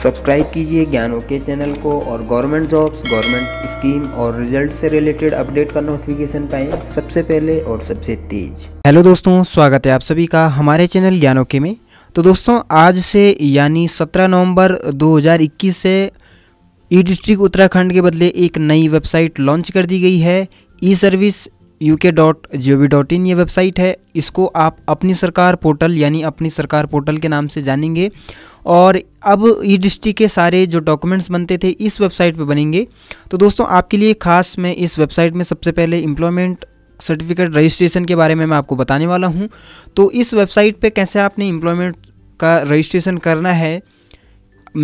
subscribe कीजिए ज्ञान okay channel को और गवर्नमेंट जॉब्स गवर्नमेंट स्कीम और रिजल्ट से रिलेटेड अपडेट का नोटिफिकेशन पाएं सबसे पहले और सबसे तेज हेलो दोस्तों स्वागत है आप सभी का हमारे चैनल ज्ञान ओके में तो दोस्तों आज से यानी 17 नवंबर 2021 से ई डिस्ट्रिक्ट उत्तराखंड के बदले एक नई वेबसाइट लॉन्च कर दी गई है e service U K dot G O V dot in ये वेबसाइट है इसको आप अपनी सरकार पोर्टल यानी अपनी सरकार पोर्टल के नाम से जानेंगे और अब ई डिस्ट्रिक्ट के सारे जो डॉक्यूमेंट्स बनते थे इस वेबसाइट पे बनेंगे तो दोस्तों आपके लिए खास मैं इस वेबसाइट में सबसे पहले एम्प्लॉयमेंट सर्टिफिकेट रजिस्ट्रेशन के बारे में मैं आपको बताने वाला हूँ तो इस वेबसाइट पर कैसे आपने एम्प्लॉयमेंट का रजिस्ट्रेशन करना है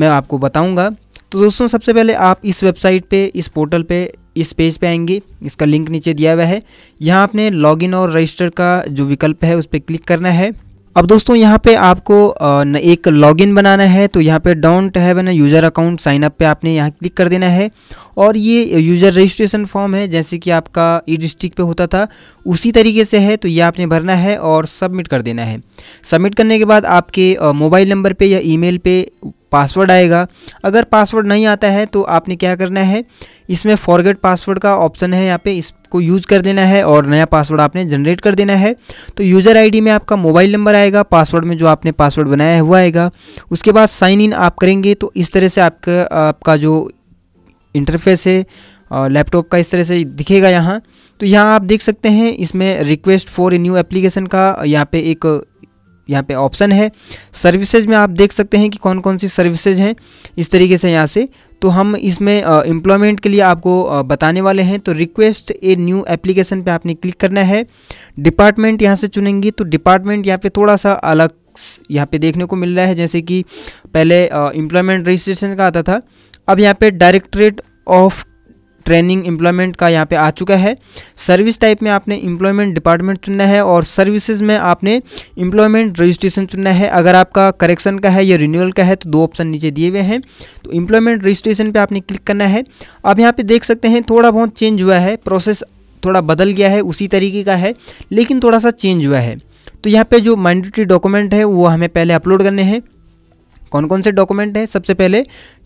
मैं आपको बताऊँगा तो दोस्तों सबसे पहले आप इस वेबसाइट पे इस पोर्टल पे इस पेज पे आएंगे इसका लिंक नीचे दिया हुआ है यहाँ आपने लॉगिन और रजिस्टर का जो विकल्प है उस पर क्लिक करना है अब दोस्तों यहाँ पे आपको एक लॉगिन बनाना है तो यहाँ पे don't have an user account sign up पे आपने यहाँ क्लिक कर देना है और ये यूज़र रजिस्ट्रेशन फॉर्म है जैसे कि आपका ई डिस्ट्रिक्ट पे होता था उसी तरीके से है तो ये आपने भरना है और सबमिट कर देना है सबमिट करने के बाद आपके मोबाइल नंबर पर या ई मेल पासवर्ड आएगा अगर पासवर्ड नहीं आता है तो आपने क्या करना है इसमें फॉरगेट पासवर्ड का ऑप्शन है यहाँ पे इसको यूज़ कर देना है और नया पासवर्ड आपने जनरेट कर देना है तो यूज़र आईडी में आपका मोबाइल नंबर आएगा पासवर्ड में जो आपने पासवर्ड बनाया वो आएगा उसके बाद साइन इन आप करेंगे तो इस तरह से आपका आपका जो इंटरफेस है लैपटॉप का इस तरह से दिखेगा यहाँ तो यहाँ आप देख सकते हैं इसमें request for a new application का यहाँ पे एक यहाँ पे ऑप्शन है सर्विसेज में आप देख सकते हैं कि कौन कौन सी सर्विसेज हैं इस तरीके से यहाँ से तो हम इसमें एम्प्लॉयमेंट के लिए आपको बताने वाले हैं तो रिक्वेस्ट ए न्यू एप्लीकेशन पे आपने क्लिक करना है डिपार्टमेंट यहाँ से चुनेंगी तो डिपार्टमेंट यहाँ पे थोड़ा सा अलग यहाँ पे देखने को मिल रहा है जैसे कि पहले एम्प्लॉयमेंट रजिस्ट्रेशन का आता था अब यहाँ पे डायरेक्टरेट ऑफ ट्रेनिंग एम्प्लॉयमेंट का यहाँ पे आ चुका है सर्विस टाइप में आपने एम्प्लॉयमेंट डिपार्टमेंट चुनना है और सर्विसेज में आपने एम्प्लॉयमेंट रजिस्ट्रेशन चुनना है अगर आपका करेक्शन का है या रिन्यूअल का है तो दो ऑप्शन नीचे दिए हुए हैं तो इम्प्लॉयमेंट रजिस्ट्रेशन पर आपने क्लिक करना है आप यहाँ पर देख सकते हैं थोड़ा बहुत चेंज हुआ है प्रोसेस थोड़ा बदल गया है उसी तरीके का है लेकिन थोड़ा सा चेंज हुआ है तो यहाँ पे जो मैंडेटरी डॉक्यूमेंट है वो हमें पहले अपलोड करने हैं कौन कौन से डॉक्यूमेंट हैं सबसे पहले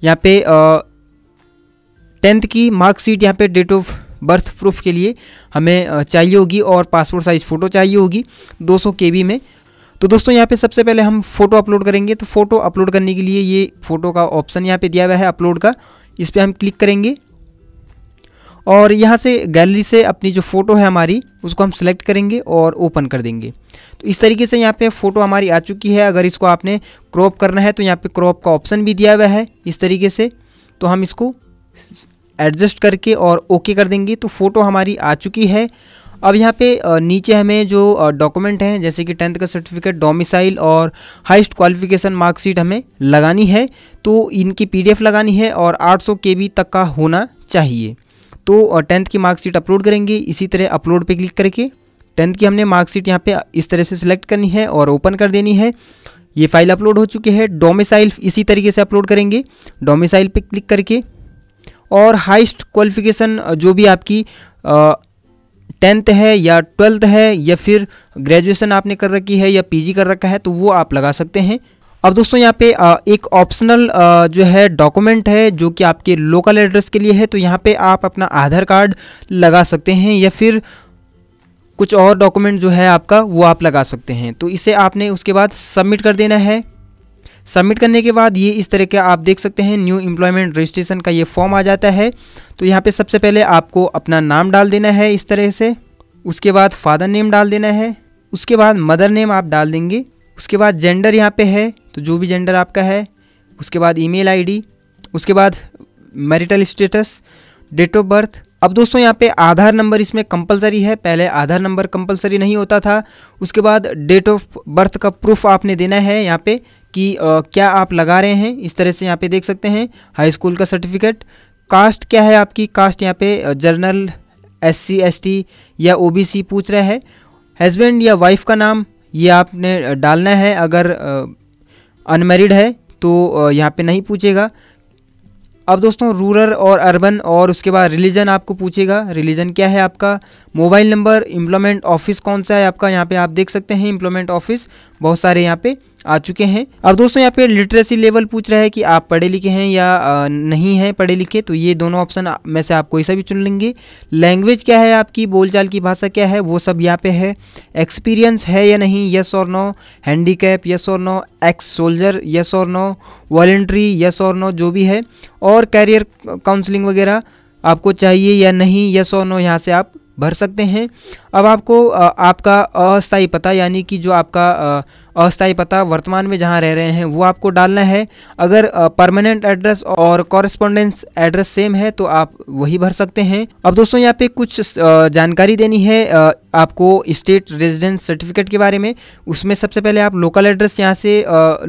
यहाँ पे आ, टेंथ की मार्कशीट यहाँ पे डेट ऑफ बर्थ प्रूफ के लिए हमें चाहिए होगी और पासपोर्ट साइज़ फ़ोटो चाहिए होगी 200 सौ में तो दोस्तों यहाँ पे सबसे पहले हम फ़ोटो अपलोड करेंगे तो फ़ोटो अपलोड करने के लिए ये फ़ोटो का ऑप्शन यहाँ पे दिया हुआ है अपलोड का इस पर हम क्लिक करेंगे और यहाँ से गैलरी से अपनी जो फ़ोटो है हमारी उसको हम सेलेक्ट करेंगे और ओपन कर देंगे तो इस तरीके से यहाँ पे फ़ोटो हमारी आ चुकी है अगर इसको आपने क्रॉप करना है तो यहाँ पे क्रॉप का ऑप्शन भी दिया हुआ है इस तरीके से तो हम इसको एडजस्ट करके और ओके कर देंगे तो फ़ोटो हमारी आ चुकी है अब यहाँ पे नीचे हमें जो डॉक्यूमेंट हैं जैसे कि टेंथ का सर्टिफिकेट डोमिसाइल और हाइस्ट क्वालिफिकेशन मार्कशीट हमें लगानी है तो इनकी पीडीएफ लगानी है और 800 बी तक का होना चाहिए तो टेंथ की मार्कशीट अपलोड करेंगे इसी तरह अपलोड पे क्लिक करके टेंथ की हमने मार्कशीट यहाँ पे इस तरह से सिलेक्ट करनी है और ओपन कर देनी है ये फाइल अपलोड हो चुकी है डोमिसाइल इसी तरीके से अपलोड करेंगे डोमिसाइल पे क्लिक करके और हाइस्ट क्वालिफिकेशन जो भी आपकी टेंथ है या ट्वेल्थ है या फिर ग्रेजुएशन आपने कर रखी है या पीजी कर रखा है तो वो आप लगा सकते हैं अब दोस्तों यहाँ पे एक ऑप्शनल जो है डॉक्यूमेंट है जो कि आपके लोकल एड्रेस के लिए है तो यहाँ पे आप अपना आधार कार्ड लगा सकते हैं या फिर कुछ और डॉक्यूमेंट जो है आपका वो आप लगा सकते हैं तो इसे आपने उसके बाद सबमिट कर देना है सबमिट करने के बाद ये इस तरह के आप देख सकते हैं न्यू एम्प्लॉयमेंट रजिस्ट्रेशन का ये फॉर्म आ जाता है तो यहाँ पे सबसे पहले आपको अपना नाम डाल देना है इस तरह से उसके बाद फादर नेम डाल देना है उसके बाद मदर नेम आप डाल देंगे उसके बाद जेंडर यहाँ पे है तो जो भी जेंडर आपका है उसके बाद ई मेल उसके बाद marital status date of birth अब दोस्तों यहाँ पे आधार नंबर इसमें कंपलसरी है पहले आधार नंबर कंपलसरी नहीं होता था उसके बाद डेट ऑफ बर्थ का प्रूफ आपने देना है यहाँ पे कि क्या आप लगा रहे हैं इस तरह से यहाँ पे देख सकते हैं हाई स्कूल का सर्टिफिकेट कास्ट क्या है आपकी कास्ट यहाँ पे general S C S T या ओ बी सी पूछ रहा है हस्बैंड या वाइफ का नाम ये आपने डालना है अगर अनमेरिड है तो यहाँ पे नहीं पूछेगा अब दोस्तों रूरल और अर्बन और उसके बाद रिलीजन आपको पूछेगा रिलीजन क्या है आपका मोबाइल नंबर इम्प्लॉयमेंट ऑफिस कौन सा है आपका यहाँ पे आप देख सकते हैं इम्प्लॉयमेंट ऑफिस बहुत सारे यहाँ पे आ चुके हैं अब दोस्तों यहाँ पे लिटरेसी लेवल पूछ रहा है कि आप पढ़े लिखे हैं या नहीं हैं पढ़े लिखे तो ये दोनों ऑप्शन में से आप कोई सा भी चुन लेंगे लैंग्वेज क्या है आपकी बोलचाल की भाषा क्या है वो सब यहाँ पे है एक्सपीरियंस है या नहीं यस और नो हैंडीकैप यस और नो एक्स सोल्जर यस और नो वॉलेंट्री यस और नो जो भी है और कैरियर काउंसलिंग वगैरह आपको चाहिए या नहीं यस और नो यहाँ से आप भर सकते हैं अब आपको आपका अस्थायी पता यानी कि जो आपका अस्थायी पता वर्तमान में जहाँ रह रहे हैं वो आपको डालना है अगर परमानेंट एड्रेस और कॉरेस्पोंडेंस एड्रेस सेम है तो आप वही भर सकते हैं अब दोस्तों यहाँ पे कुछ जानकारी देनी है आपको स्टेट रेजिडेंस सर्टिफिकेट के बारे में उसमें सबसे पहले आप लोकल एड्रेस यहाँ से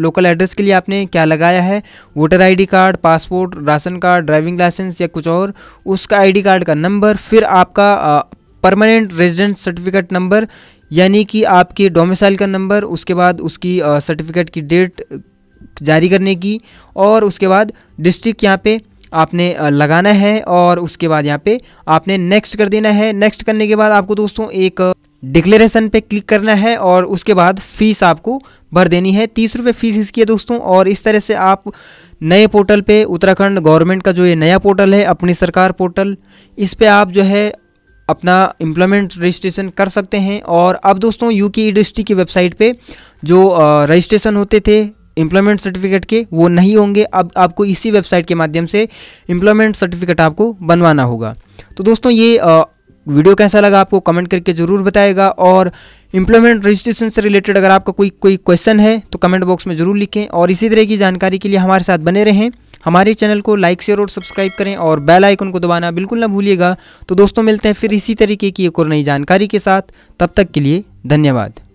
लोकल एड्रेस के लिए आपने क्या लगाया है voter I card passport ration card driving licence या कुछ और उसका आई कार्ड का नंबर फिर आपका परमानेंट रेजिडेंट सर्टिफिकेट नंबर यानी कि आपके डोमिसाइल का नंबर उसके बाद उसकी सर्टिफिकेट की डेट जारी करने की और उसके बाद डिस्ट्रिक्ट यहाँ पे आपने लगाना है और उसके बाद यहाँ पे आपने नेक्स्ट कर देना है नेक्स्ट करने के बाद आपको दोस्तों एक डिक्लेरेशन पे क्लिक करना है और उसके बाद फ़ीस आपको भर देनी है तीस रुपये फ़ीस इसकी है दोस्तों और इस तरह से आप नए पोर्टल पे उत्तराखंड गवर्नमेंट का जो ये नया पोर्टल है अपनी सरकार पोर्टल इस पर आप जो है अपना इम्प्लॉयमेंट रजिस्ट्रेशन कर सकते हैं और अब दोस्तों यू के इंडस्ट्री की वेबसाइट पे जो रजिस्ट्रेशन होते थे इम्प्लॉयमेंट सर्टिफिकेट के वो नहीं होंगे अब आपको इसी वेबसाइट के माध्यम से इम्प्लॉयमेंट सर्टिफिकेट आपको बनवाना होगा तो दोस्तों ये आ, वीडियो कैसा लगा आपको कमेंट करके ज़रूर बताएगा और इम्प्लॉयमेंट रजिस्ट्रेशन से रिलेटेड अगर आपका कोई कोई क्वेश्चन है तो कमेंट बॉक्स में ज़रूर लिखें और इसी तरह की जानकारी के लिए हमारे साथ बने रहें हमारे चैनल को लाइक शेयर और सब्सक्राइब करें और बेल आइकन को दबाना बिल्कुल ना भूलिएगा तो दोस्तों मिलते हैं फिर इसी तरीके की एक और नई जानकारी के साथ तब तक के लिए धन्यवाद